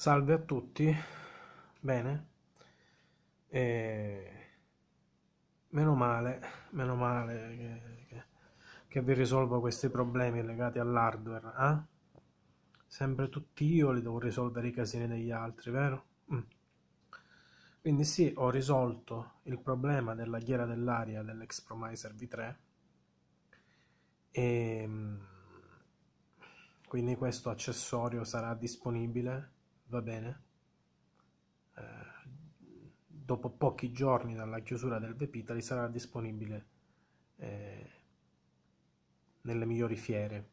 Salve a tutti, bene? E... Meno male, meno male che, che, che, vi risolvo questi problemi legati all'hardware, eh? Sempre tutti io li devo risolvere i casini degli altri, vero? Mm. Quindi sì, ho risolto il problema della ghiera dell'aria dell'Expromiser V3 e ehm, quindi questo accessorio sarà disponibile va bene? Eh, dopo pochi giorni dalla chiusura del Vepitali sarà disponibile eh, nelle migliori fiere.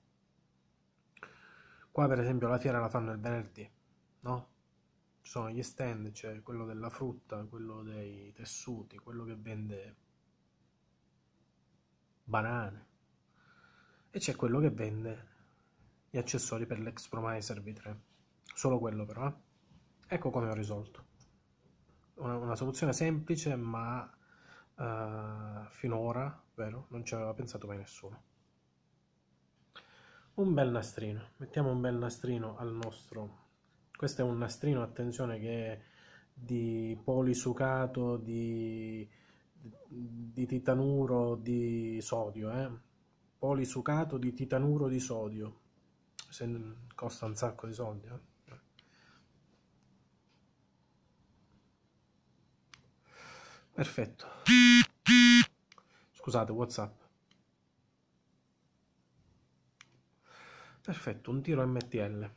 Qua per esempio la fiera la fanno il venerdì, no? Ci sono gli stand, c'è cioè quello della frutta, quello dei tessuti, quello che vende banane e c'è quello che vende gli accessori per l'Expromiser V3. Solo quello però. Eh. Ecco come ho risolto. Una, una soluzione semplice ma uh, finora, vero, non ci aveva pensato mai nessuno. Un bel nastrino. Mettiamo un bel nastrino al nostro... Questo è un nastrino, attenzione, che è di polisucato, di, di titanuro di sodio, eh? polisucato di titanuro di sodio, Se, costa un sacco di soldi. Eh? Perfetto. Scusate, WhatsApp. Perfetto, un tiro MTL.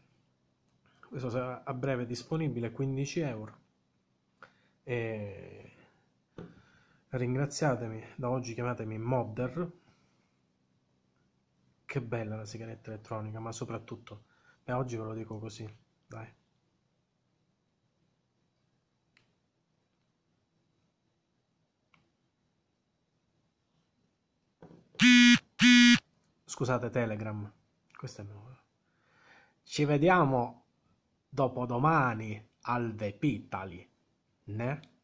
Questo sarà a breve disponibile, 15 euro. E ringraziatemi, da oggi chiamatemi Modder. Che bella la sigaretta elettronica, ma soprattutto, beh, oggi ve lo dico così, dai. Scusate, Telegram. Questo è il Ci vediamo dopodomani al Vepitali. Ne?